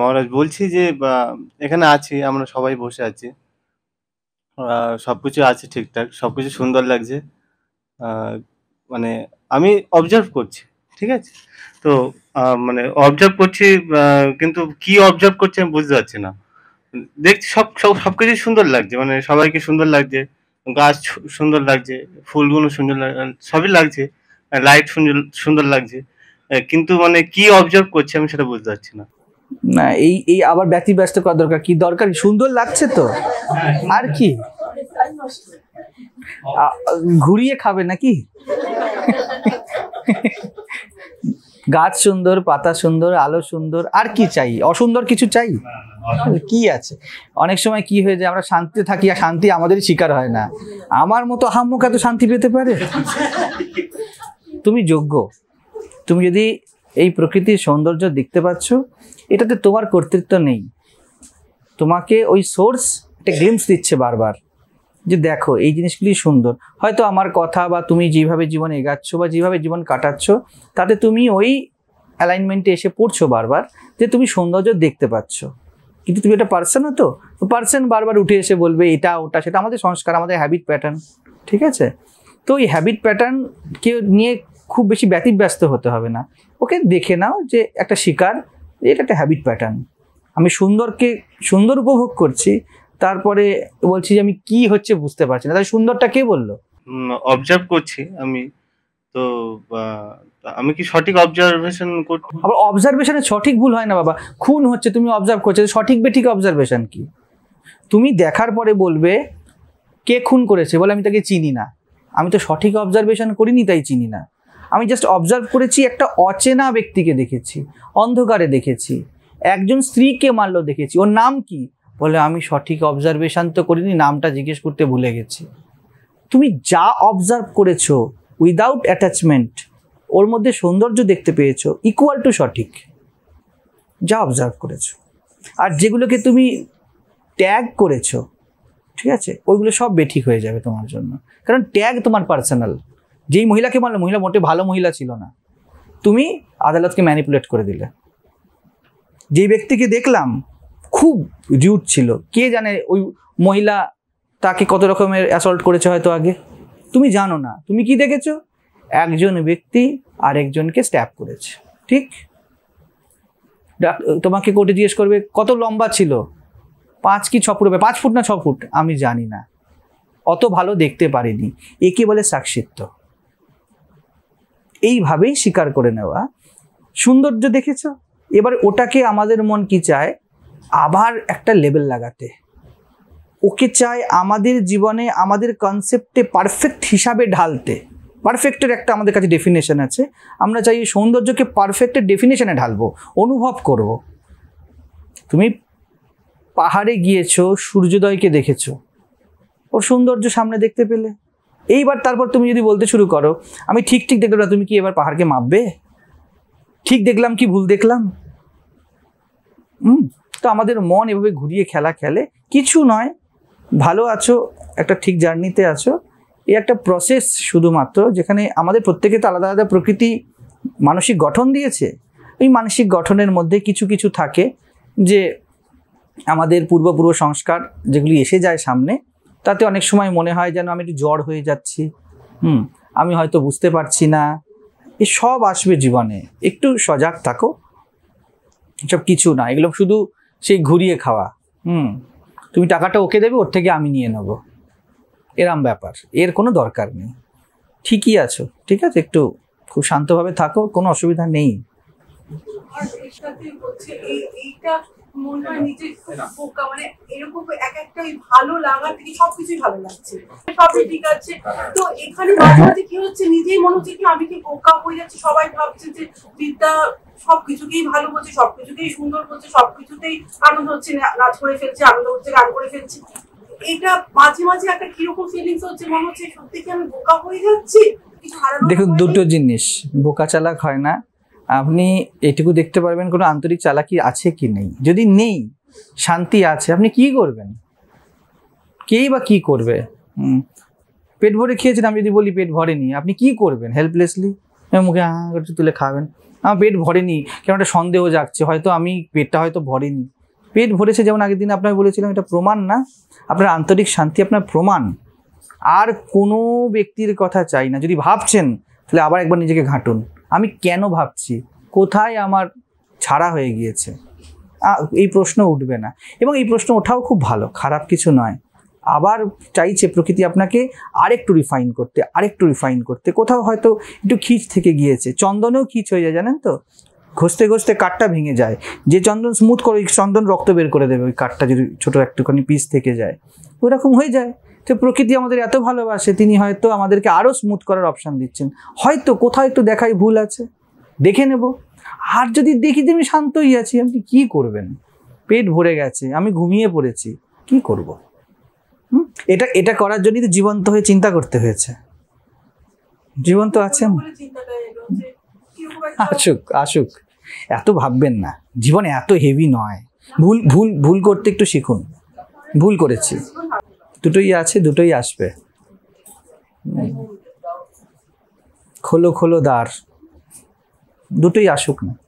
মহারাজ বলছি যে এখানে আছি আমরা সবাই বসে আছি সবকিছু আছে ঠিকঠাক সবকিছু সুন্দর লাগছে মানে আমি অবজার্ভ করছি ঠিক আছে তো মানে অবজার্ভ করছি কিন্তু কি অবজার্ভ করছি আমি বুঝতে পারছি না দেখছি সব সব সবকিছু সুন্দর লাগছে মানে সবাইকে সুন্দর লাগছে গাছ সুন্দর লাগছে ফুলগুলো সুন্দর সবই লাগছে লাইট সুন্দর সুন্দর লাগছে কিন্তু মানে কি অবজার্ভ করছি আমি সেটা বুঝতে পারছি না না এই এই আবার ব্যতিব্যস্ত করা দরকার কি দরকার সুন্দর লাগছে তো আর কি ঘুরিয়ে খাবে নাকি গাছ সুন্দর পাতা সুন্দর আলো সুন্দর আর কি চাই অসুন্দর কিছু চাই কি আছে অনেক সময় কি হয়ে যায় আমরা শান্তিতে থাকি আর শান্তি আমাদের শিকার হয় না আমার মতো হাম্মুক এত শান্তি পেতে পারে তুমি যোগ্য তুমি যদি এই প্রকৃতির সৌন্দর্য দেখতে পাচ্ছ এটাতে তোমার কর্তৃত্ব নেই তোমাকে ওই সোর্স একটা গ্লিমস দিচ্ছে বারবার যে দেখো এই জিনিসগুলি সুন্দর হয়তো আমার কথা বা তুমি যেভাবে জীবন এগাচ্ছ বা যেভাবে জীবন কাটাচ্ছ তাতে তুমি ওই অ্যালাইনমেন্টে এসে পড়ছো বারবার যে তুমি সৌন্দর্য দেখতে পাচ্ছ কিন্তু তুমি এটা পার্সনও তো পার্সন বারবার উঠে এসে বলবে এটা ওটা সেটা আমাদের সংস্কার আমাদের হ্যাবিট প্যাটার্ন ঠিক আছে তো এই হ্যাবিট প্যাটার্নকে নিয়ে খুব বেশি ব্যতিব্যস্ত হতে হবে না ওকে দেখে নাও যে একটা শিকার এটা একটা হ্যাবিট প্যাটার্ন আমি সুন্দরকে সুন্দর উপভোগ করছি তারপরে বলছি যে আমি কি হচ্ছে বুঝতে পারছি না তাই সুন্দরটা কে বললো অবজার্ভ করছি আমি তো আমি কি সঠিক অবজারভেশন করছি আবার অবজারভেশনে সঠিক ভুল হয় না বাবা খুন হচ্ছে তুমি অবজার্ভ করছো সঠিক বেঠিক অবজারভেশন কি তুমি দেখার পরে বলবে কে খুন করেছে বলে আমি তাকে চিনি না আমি তো সঠিক অবজারভেশন করিনি তাই চিনি না আমি জাস্ট অবজার্ভ করেছি একটা অচেনা ব্যক্তিকে দেখেছি অন্ধকারে দেখেছি একজন স্ত্রীকে মারলো দেখেছি ওর নাম কি বলে আমি সঠিক অবজারভেশান তো করিনি নামটা জিজ্ঞেস করতে ভুলে গেছি তুমি যা অবজার্ভ করেছো উইদাউট অ্যাটাচমেন্ট ওর মধ্যে সৌন্দর্য দেখতে পেয়েছো ইকুয়াল টু সঠিক যা অবজার্ভ করেছো আর যেগুলোকে তুমি ট্যাগ করেছো ঠিক আছে ওইগুলো সব বেঠিক হয়ে যাবে তোমার জন্য কারণ ট্যাগ তোমার পার্সোনাল যেই মহিলাকে মারলে মহিলা মোটে ভালো মহিলা ছিল না তুমি আদালতকে ম্যানিপুলেট করে দিলে যেই ব্যক্তিকে দেখলাম খুব রিউট ছিল কে জানে ওই মহিলা তাকে কত রকমের অ্যাসল্ট করেছে হয়তো আগে তুমি জানো না তুমি কি দেখেছ একজন ব্যক্তি আরেকজনকে স্ট্যাপ করেছে ঠিক তোমাকে কোর্টে জিজ্ঞেস করবে কত লম্বা ছিল পাঁচ কি ছ ফুট হবে পাঁচ ফুট না ছ ফুট আমি জানি না অত ভালো দেখতে পারিনি একে বলে সাক্ষিত্ব এইভাবেই স্বীকার করে নেওয়া সৌন্দর্য দেখেছ এবার ওটাকে আমাদের মন কি চায় আবার একটা লেবেল লাগাতে ওকে চায় আমাদের জীবনে আমাদের কনসেপ্টে পারফেক্ট হিসাবে ঢালতে পারফেক্টের একটা আমাদের কাছে ডেফিনেশন আছে আমরা চাই এই সৌন্দর্যকে পারফেক্টের ডেফিনেশনে ঢালবো অনুভব করব তুমি পাহাড়ে গিয়েছো সূর্যোদয়কে দেখেছো ওর সৌন্দর্য সামনে দেখতে পেলে এইবার তারপর তুমি যদি বলতে শুরু করো আমি ঠিক ঠিক দেখলাম না তুমি কি এবার পাহাড়কে মাপবে ঠিক দেখলাম কি ভুল দেখলাম হুম তো আমাদের মন এভাবে ঘুরিয়ে খেলা খেলে কিছু নয় ভালো আছো একটা ঠিক জার্নিতে আছো এই একটা প্রসেস শুধুমাত্র যেখানে আমাদের প্রত্যেকে তো আলাদা আলাদা প্রকৃতি মানসিক গঠন দিয়েছে ওই মানসিক গঠনের মধ্যে কিছু কিছু থাকে যে আমাদের পূর্বপূর্ব সংস্কার যেগুলি এসে যায় সামনে তাতে অনেক সময় মনে হয় যেন আমি একটু জ্বর হয়ে যাচ্ছি হুম আমি হয়তো বুঝতে পারছি না এ সব আসবে জীবনে একটু সজাগ থাকো সব কিছু না এগুলো শুধু সেই ঘুরিয়ে খাওয়া হুম তুমি টাকাটা ওকে দেবে ওর থেকে আমি নিয়ে নেব এরম ব্যাপার এর কোনো দরকার নেই ঠিকই আছো ঠিক আছে একটু খুব শান্তভাবে থাকো কোনো অসুবিধা নেই আর এর সাথে হচ্ছে এই এইটা মনটা নিজে বোকা মানে এরকম এক একটা ভালো লাগা থেকে সবকিছুই ভালো লাগছে সবই ঠিক আছে তো এখানে মাঝে মাঝে কি হচ্ছে নিজেই মনে হচ্ছে কি আমি কি বোকা হয়ে যাচ্ছি সবাই ভাবছে যে বিদ্যা সবকিছুকেই ভালো বলছে সবকিছুকেই সুন্দর বলছে সবকিছুতেই আনন্দ হচ্ছে নাচ করে ফেলছে আনন্দ হচ্ছে গান করে ফেলছে এটা মাঝে মাঝে একটা কিরকম ফিলিংস হচ্ছে মনে হচ্ছে সত্যি কি আমি বোকা হয়ে যাচ্ছি দেখুন দুটো জিনিস বোকা চালাক হয় না আপনি এটুকু দেখতে পারবেন কোনো আন্তরিক চালাকি আছে কি নেই যদি নেই শান্তি আছে আপনি কি করবেন কেই বা কি করবে পেট ভরে খেয়েছেন আমি যদি বলি পেট ভরেনি আপনি কি করবেন হেল্পলেসলি মুখে হাঁ তুলে খাবেন আমার পেট ভরেনি কেমন একটা সন্দেহ জাগছে হয়তো আমি পেটটা হয়তো ভরেনি পেট ভরেছে যেমন আগের দিন আপনাকে বলেছিলাম এটা প্রমাণ না আপনার আন্তরিক শান্তি আপনার প্রমাণ আর কোনো ব্যক্তির কথা চাই না যদি ভাবছেন তাহলে আবার একবার নিজেকে ঘাঁটুন আমি কেন ভাবছি কোথায় আমার ছাড়া হয়ে গিয়েছে এই প্রশ্ন উঠবে না এবং এই প্রশ্ন ওঠাও খুব ভালো খারাপ কিছু নয় আবার চাইছে প্রকৃতি আপনাকে আরেকটু রিফাইন করতে আরেকটু রিফাইন করতে কোথাও হয়তো একটু খিচ থেকে গিয়েছে চন্দনেও খিচ হয়ে যায় জানেন তো ঘষতে ঘষতে কাঠটা ভেঙে যায় যে চন্দন স্মুথ করে চন্দন রক্ত বের করে দেবে ওই কাঠটা যদি ছোটো একটুখানি পিস থেকে যায় ওরকম হয়ে যায় তো প্রকৃতি আমাদের এত ভালোবাসে তিনি হয়তো আমাদেরকে আরও স্মুথ করার অপশান দিচ্ছেন হয়তো কোথাও একটু দেখাই ভুল আছে দেখে নেব আর যদি দেখি যে আমি শান্তই আছি আপনি কি করবেন পেট ভরে গেছে আমি ঘুমিয়ে পড়েছি কি করব এটা এটা করার জন্যই তো জীবন্ত হয়ে চিন্তা করতে হয়েছে জীবন্ত আছে আসুক আসুক এত ভাববেন না জীবন এত হেভি নয় ভুল ভুল ভুল করতে একটু শিখুন ভুল করেছি দুটোই আছে দুটোই আসবে খোলো খোলো দ্বার দুটোই আসুক না